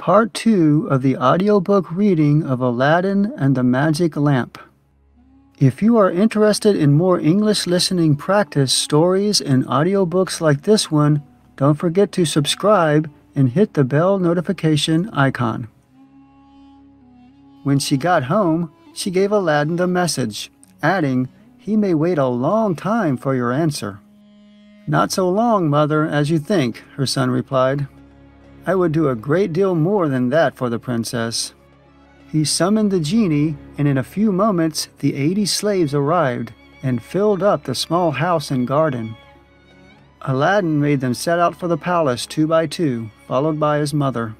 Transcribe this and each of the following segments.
part two of the audiobook reading of Aladdin and the Magic Lamp. If you are interested in more English listening practice stories and audiobooks like this one, don't forget to subscribe and hit the bell notification icon. When she got home, she gave Aladdin the message, adding, He may wait a long time for your answer. Not so long, mother, as you think, her son replied. I would do a great deal more than that for the princess. He summoned the genie, and in a few moments the eighty slaves arrived and filled up the small house and garden. Aladdin made them set out for the palace two by two, followed by his mother.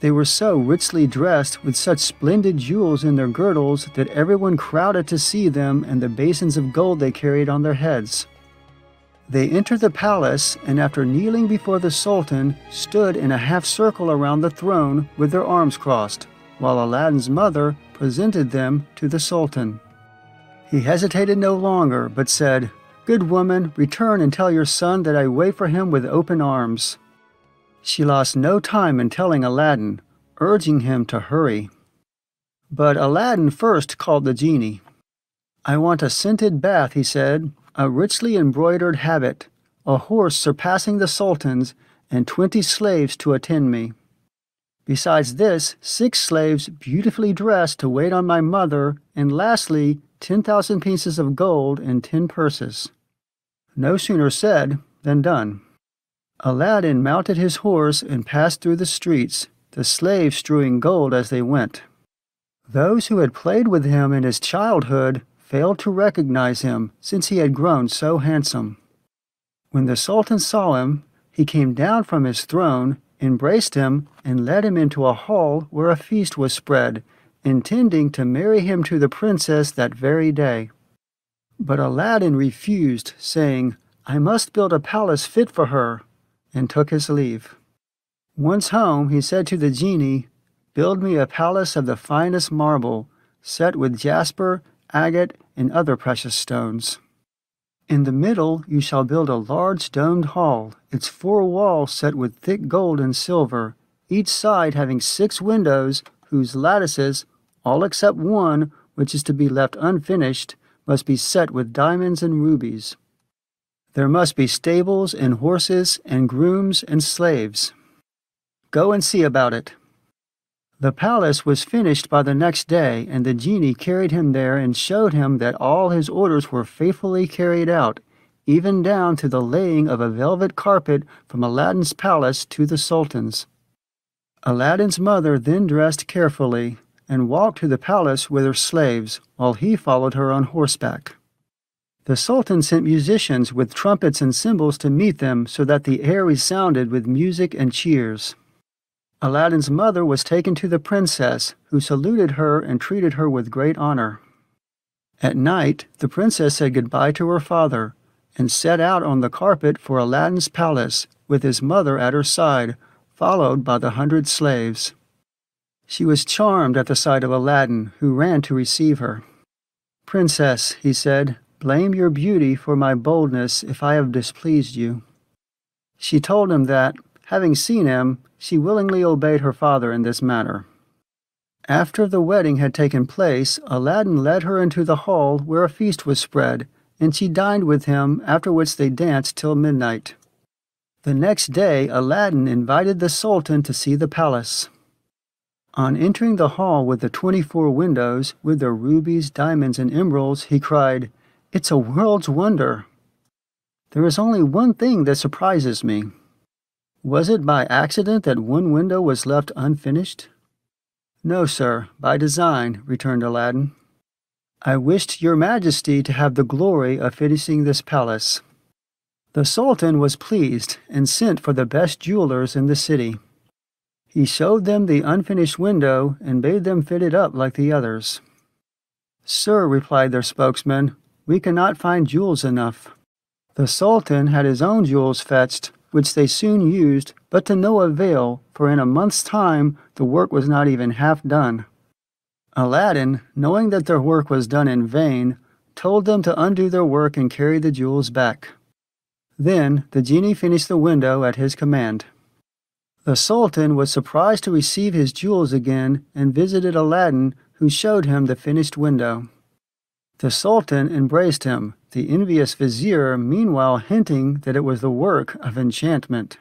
They were so richly dressed with such splendid jewels in their girdles that everyone crowded to see them and the basins of gold they carried on their heads. They entered the palace and, after kneeling before the Sultan, stood in a half circle around the throne with their arms crossed, while Aladdin's mother presented them to the Sultan. He hesitated no longer, but said, Good woman, return and tell your son that I wait for him with open arms. She lost no time in telling Aladdin, urging him to hurry. But Aladdin first called the genie. I want a scented bath, he said, a richly embroidered habit, a horse surpassing the sultan's, and twenty slaves to attend me. Besides this, six slaves beautifully dressed to wait on my mother, and lastly, ten thousand pieces of gold and ten purses. No sooner said than done. Aladdin mounted his horse and passed through the streets, the slaves strewing gold as they went. Those who had played with him in his childhood failed to recognize him since he had grown so handsome. When the Sultan saw him, he came down from his throne, embraced him, and led him into a hall where a feast was spread, intending to marry him to the princess that very day. But Aladdin refused, saying, I must build a palace fit for her, and took his leave. Once home, he said to the genie, Build me a palace of the finest marble, set with jasper agate, and other precious stones. In the middle you shall build a large domed hall, its four walls set with thick gold and silver, each side having six windows, whose lattices, all except one, which is to be left unfinished, must be set with diamonds and rubies. There must be stables and horses and grooms and slaves. Go and see about it. The palace was finished by the next day, and the genie carried him there and showed him that all his orders were faithfully carried out, even down to the laying of a velvet carpet from Aladdin's palace to the sultan's. Aladdin's mother then dressed carefully and walked to the palace with her slaves, while he followed her on horseback. The Sultan sent musicians with trumpets and cymbals to meet them so that the air resounded with music and cheers. Aladdin's mother was taken to the princess, who saluted her and treated her with great honor. At night, the princess said goodbye to her father and set out on the carpet for Aladdin's palace with his mother at her side, followed by the hundred slaves. She was charmed at the sight of Aladdin, who ran to receive her. Princess, he said, blame your beauty for my boldness if I have displeased you. She told him that, Having seen him, she willingly obeyed her father in this manner. After the wedding had taken place, Aladdin led her into the hall where a feast was spread, and she dined with him, after which they danced till midnight. The next day, Aladdin invited the Sultan to see the palace. On entering the hall with the twenty-four windows, with their rubies, diamonds, and emeralds, he cried, It's a world's wonder! There is only one thing that surprises me. Was it by accident that one window was left unfinished? No, sir, by design, returned Aladdin. I wished your majesty to have the glory of finishing this palace. The sultan was pleased and sent for the best jewelers in the city. He showed them the unfinished window and bade them fit it up like the others. Sir, replied their spokesman, we cannot find jewels enough. The sultan had his own jewels fetched, which they soon used, but to no avail, for in a month's time the work was not even half done. Aladdin, knowing that their work was done in vain, told them to undo their work and carry the jewels back. Then the genie finished the window at his command. The sultan was surprised to receive his jewels again and visited Aladdin, who showed him the finished window. The sultan embraced him, the envious vizier meanwhile hinting that it was the work of enchantment.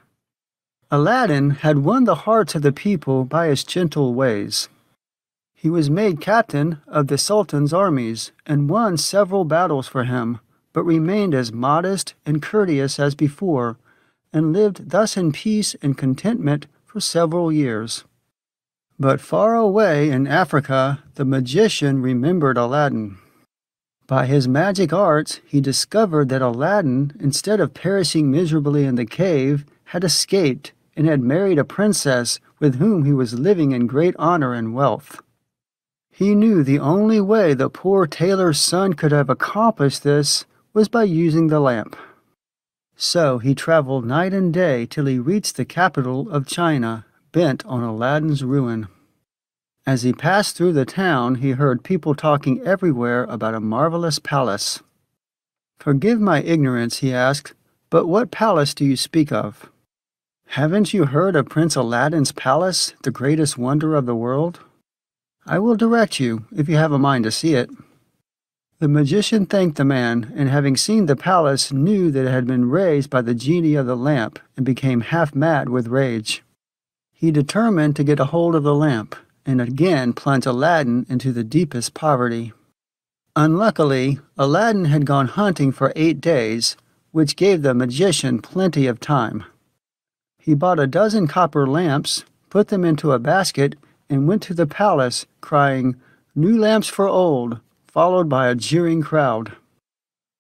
Aladdin had won the hearts of the people by his gentle ways. He was made captain of the Sultan's armies and won several battles for him, but remained as modest and courteous as before, and lived thus in peace and contentment for several years. But far away in Africa, the magician remembered Aladdin. By his magic arts, he discovered that Aladdin, instead of perishing miserably in the cave, had escaped and had married a princess with whom he was living in great honor and wealth. He knew the only way the poor tailor's son could have accomplished this was by using the lamp. So he traveled night and day till he reached the capital of China, bent on Aladdin's ruin. As he passed through the town, he heard people talking everywhere about a marvelous palace. Forgive my ignorance, he asked, but what palace do you speak of? Haven't you heard of Prince Aladdin's palace, the greatest wonder of the world? I will direct you, if you have a mind to see it. The magician thanked the man, and having seen the palace, knew that it had been raised by the genie of the lamp, and became half mad with rage. He determined to get a hold of the lamp, and again plunge Aladdin into the deepest poverty. Unluckily, Aladdin had gone hunting for eight days, which gave the magician plenty of time. He bought a dozen copper lamps, put them into a basket, and went to the palace, crying, New lamps for old, followed by a jeering crowd.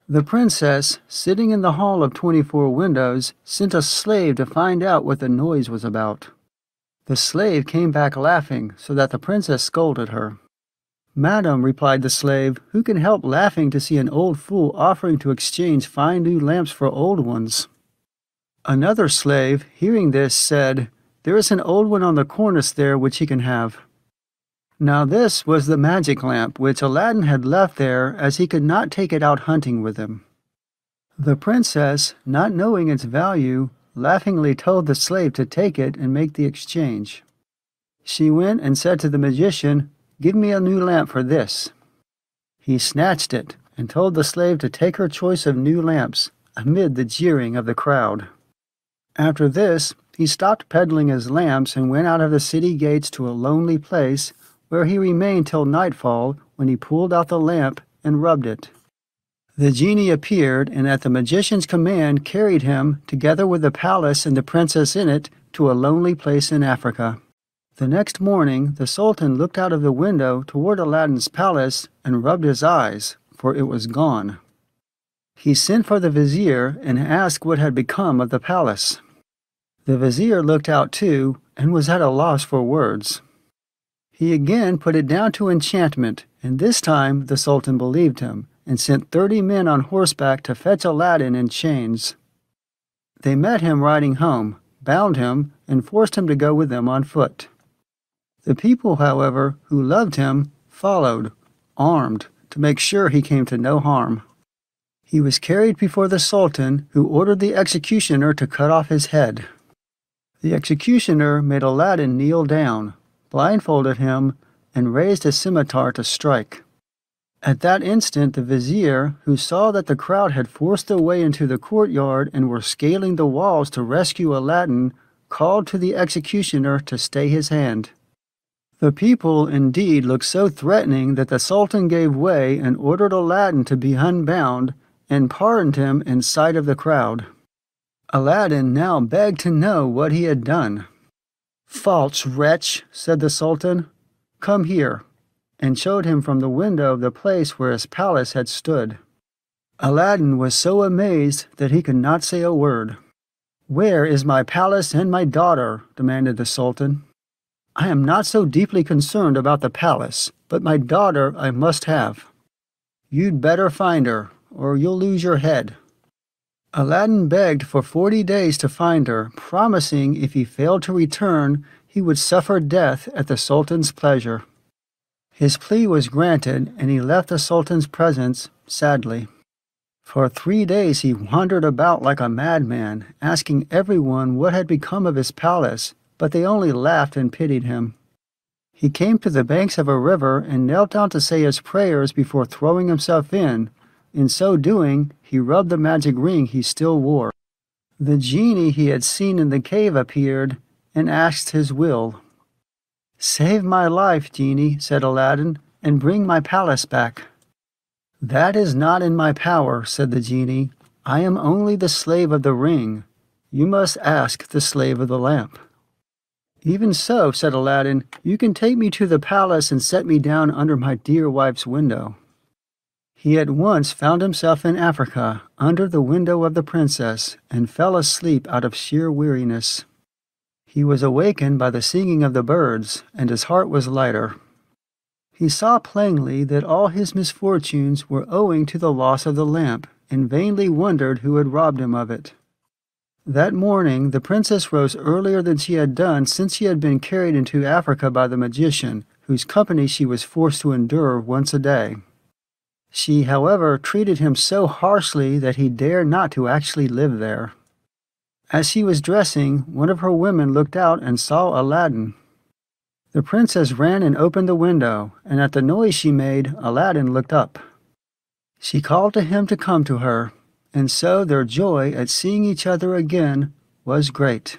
The princess, sitting in the hall of twenty four windows, sent a slave to find out what the noise was about. The slave came back laughing, so that the princess scolded her. Madam, replied the slave, who can help laughing to see an old fool offering to exchange fine new lamps for old ones? Another slave, hearing this, said, There is an old one on the cornice there which he can have. Now this was the magic lamp which Aladdin had left there, as he could not take it out hunting with him. The princess, not knowing its value, laughingly told the slave to take it and make the exchange. She went and said to the magician, Give me a new lamp for this. He snatched it and told the slave to take her choice of new lamps amid the jeering of the crowd. After this, he stopped peddling his lamps and went out of the city gates to a lonely place where he remained till nightfall when he pulled out the lamp and rubbed it. The genie appeared, and at the magician's command carried him, together with the palace and the princess in it, to a lonely place in Africa. The next morning the sultan looked out of the window toward Aladdin's palace and rubbed his eyes, for it was gone. He sent for the vizier and asked what had become of the palace. The vizier looked out too and was at a loss for words. He again put it down to enchantment, and this time the sultan believed him and sent thirty men on horseback to fetch Aladdin in chains. They met him riding home, bound him, and forced him to go with them on foot. The people, however, who loved him, followed, armed, to make sure he came to no harm. He was carried before the Sultan, who ordered the executioner to cut off his head. The executioner made Aladdin kneel down, blindfolded him, and raised a scimitar to strike. At that instant the vizier, who saw that the crowd had forced their way into the courtyard and were scaling the walls to rescue Aladdin, called to the executioner to stay his hand. The people, indeed, looked so threatening that the Sultan gave way and ordered Aladdin to be unbound and pardoned him in sight of the crowd. Aladdin now begged to know what he had done. False wretch, said the Sultan, come here and showed him from the window the place where his palace had stood. Aladdin was so amazed that he could not say a word. Where is my palace and my daughter? demanded the Sultan. I am not so deeply concerned about the palace, but my daughter I must have. You'd better find her, or you'll lose your head. Aladdin begged for forty days to find her, promising if he failed to return, he would suffer death at the Sultan's pleasure. His plea was granted, and he left the Sultan's presence sadly. For three days he wandered about like a madman, asking everyone what had become of his palace, but they only laughed and pitied him. He came to the banks of a river and knelt down to say his prayers before throwing himself in. In so doing, he rubbed the magic ring he still wore. The genie he had seen in the cave appeared and asked his will. "'Save my life, genie,' said Aladdin, "'and bring my palace back.' "'That is not in my power,' said the genie. "'I am only the slave of the ring. You must ask the slave of the lamp.' "'Even so,' said Aladdin, "'you can take me to the palace and set me down under my dear wife's window.' He at once found himself in Africa, under the window of the princess, and fell asleep out of sheer weariness. He was awakened by the singing of the birds, and his heart was lighter. He saw plainly that all his misfortunes were owing to the loss of the lamp, and vainly wondered who had robbed him of it. That morning the princess rose earlier than she had done since she had been carried into Africa by the magician, whose company she was forced to endure once a day. She, however, treated him so harshly that he dared not to actually live there. As she was dressing, one of her women looked out and saw Aladdin. The princess ran and opened the window, and at the noise she made, Aladdin looked up. She called to him to come to her, and so their joy at seeing each other again was great.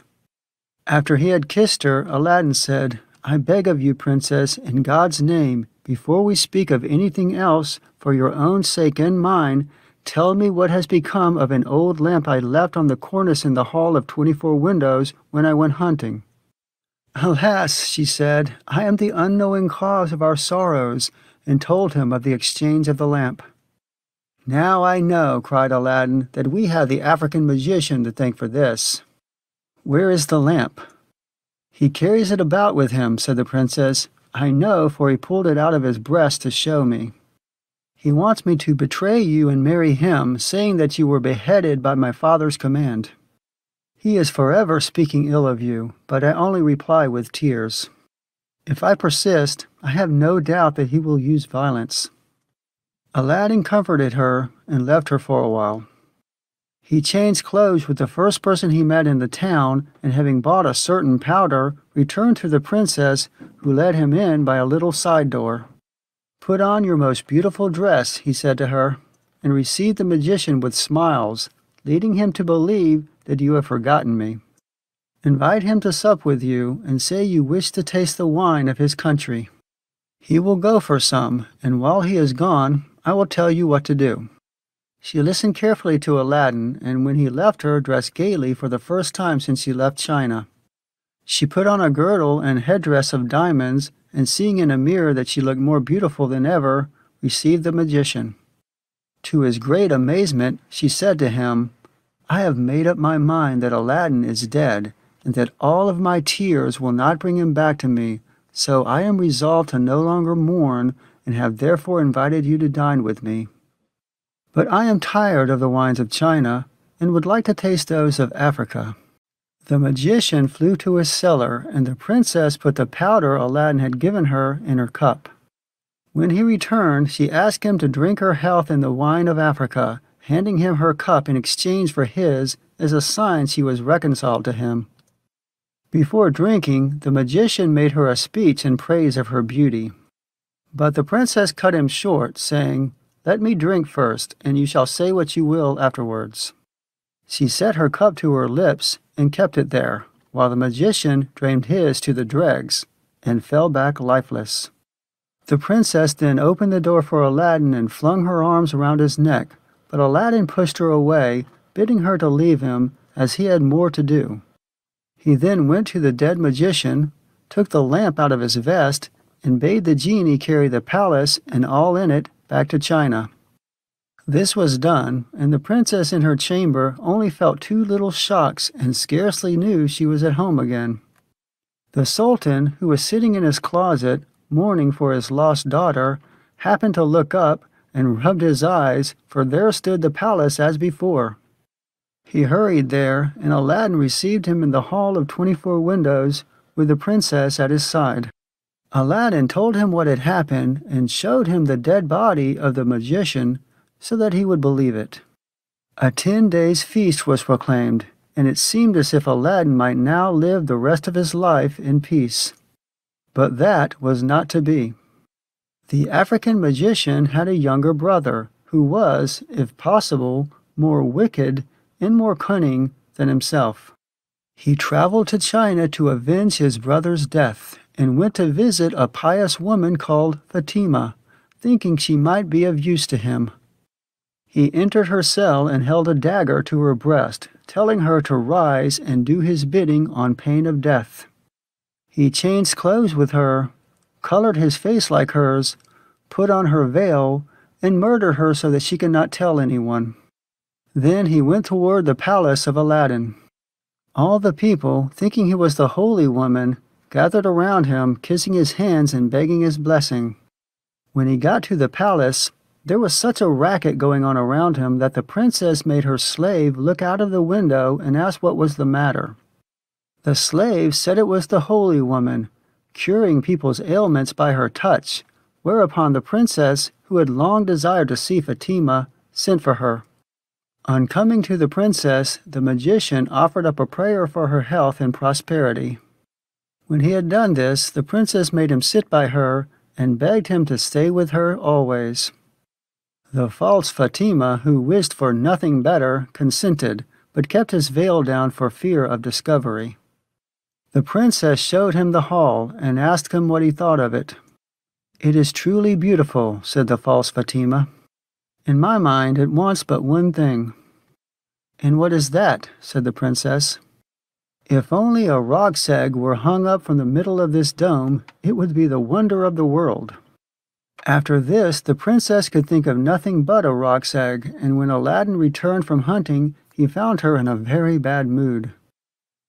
After he had kissed her, Aladdin said, I beg of you, princess, in God's name, before we speak of anything else, for your own sake and mine, Tell me what has become of an old lamp I left on the cornice in the hall of twenty four windows when I went hunting. Alas, she said, I am the unknowing cause of our sorrows, and told him of the exchange of the lamp. Now I know, cried Aladdin, that we have the African magician to thank for this. Where is the lamp? He carries it about with him, said the princess. I know, for he pulled it out of his breast to show me. He wants me to betray you and marry him, saying that you were beheaded by my father's command. He is forever speaking ill of you, but I only reply with tears. If I persist, I have no doubt that he will use violence. Aladdin comforted her and left her for a while. He changed clothes with the first person he met in the town, and having bought a certain powder, returned to the princess, who led him in by a little side door. Put on your most beautiful dress, he said to her, and receive the magician with smiles, leading him to believe that you have forgotten me. Invite him to sup with you, and say you wish to taste the wine of his country. He will go for some, and while he is gone, I will tell you what to do. She listened carefully to Aladdin, and when he left her, dressed gaily for the first time since she left China. She put on a girdle and headdress of diamonds, and seeing in a mirror that she looked more beautiful than ever, received the magician. To his great amazement, she said to him, I have made up my mind that Aladdin is dead, and that all of my tears will not bring him back to me, so I am resolved to no longer mourn, and have therefore invited you to dine with me. But I am tired of the wines of China, and would like to taste those of Africa. The magician flew to his cellar, and the princess put the powder Aladdin had given her in her cup. When he returned, she asked him to drink her health in the wine of Africa, handing him her cup in exchange for his as a sign she was reconciled to him. Before drinking, the magician made her a speech in praise of her beauty. But the princess cut him short, saying, Let me drink first, and you shall say what you will afterwards. She set her cup to her lips and kept it there, while the magician drained his to the dregs and fell back lifeless. The princess then opened the door for Aladdin and flung her arms around his neck, but Aladdin pushed her away, bidding her to leave him, as he had more to do. He then went to the dead magician, took the lamp out of his vest, and bade the genie carry the palace and all in it back to China. This was done, and the princess in her chamber only felt two little shocks and scarcely knew she was at home again. The sultan, who was sitting in his closet, mourning for his lost daughter, happened to look up and rubbed his eyes, for there stood the palace as before. He hurried there, and Aladdin received him in the hall of twenty-four windows, with the princess at his side. Aladdin told him what had happened and showed him the dead body of the magician so that he would believe it. A ten days' feast was proclaimed, and it seemed as if Aladdin might now live the rest of his life in peace. But that was not to be. The African magician had a younger brother who was, if possible, more wicked and more cunning than himself. He traveled to China to avenge his brother's death and went to visit a pious woman called Fatima, thinking she might be of use to him. He entered her cell and held a dagger to her breast, telling her to rise and do his bidding on pain of death. He changed clothes with her, colored his face like hers, put on her veil, and murdered her so that she could not tell anyone. Then he went toward the palace of Aladdin. All the people, thinking he was the holy woman, gathered around him, kissing his hands and begging his blessing. When he got to the palace, there was such a racket going on around him that the princess made her slave look out of the window and ask what was the matter. The slave said it was the holy woman, curing people's ailments by her touch, whereupon the princess, who had long desired to see Fatima, sent for her. On coming to the princess, the magician offered up a prayer for her health and prosperity. When he had done this, the princess made him sit by her and begged him to stay with her always. The false Fatima, who wished for nothing better, consented, but kept his veil down for fear of discovery. The princess showed him the hall and asked him what he thought of it. It is truly beautiful, said the false Fatima. In my mind it wants but one thing. And what is that? said the princess. If only a rog sag were hung up from the middle of this dome, it would be the wonder of the world. After this, the princess could think of nothing but a roc's egg, and when Aladdin returned from hunting, he found her in a very bad mood.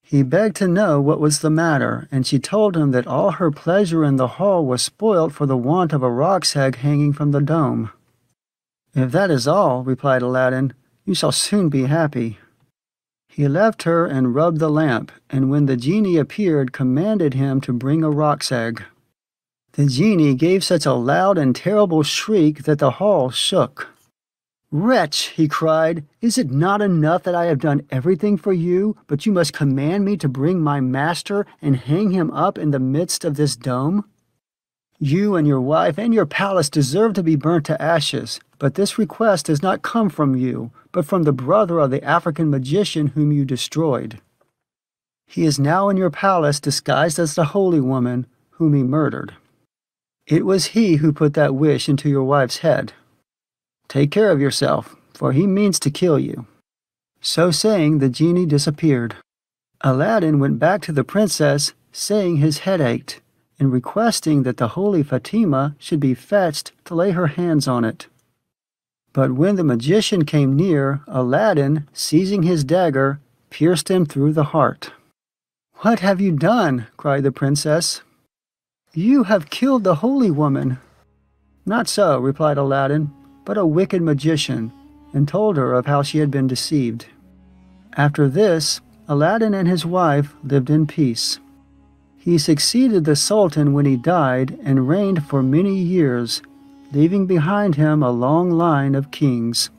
He begged to know what was the matter, and she told him that all her pleasure in the hall was spoilt for the want of a roc's egg hanging from the dome. If that is all, replied Aladdin, you shall soon be happy. He left her and rubbed the lamp, and when the genie appeared, commanded him to bring a roc's egg. The genie gave such a loud and terrible shriek that the hall shook. Wretch, he cried, is it not enough that I have done everything for you, but you must command me to bring my master and hang him up in the midst of this dome? You and your wife and your palace deserve to be burnt to ashes, but this request does not come from you, but from the brother of the African magician whom you destroyed. He is now in your palace disguised as the holy woman whom he murdered. It was he who put that wish into your wife's head. Take care of yourself, for he means to kill you. So saying, the genie disappeared. Aladdin went back to the princess, saying his head ached, and requesting that the holy Fatima should be fetched to lay her hands on it. But when the magician came near, Aladdin, seizing his dagger, pierced him through the heart. What have you done? cried the princess. You have killed the holy woman. Not so, replied Aladdin, but a wicked magician, and told her of how she had been deceived. After this, Aladdin and his wife lived in peace. He succeeded the Sultan when he died and reigned for many years, leaving behind him a long line of kings.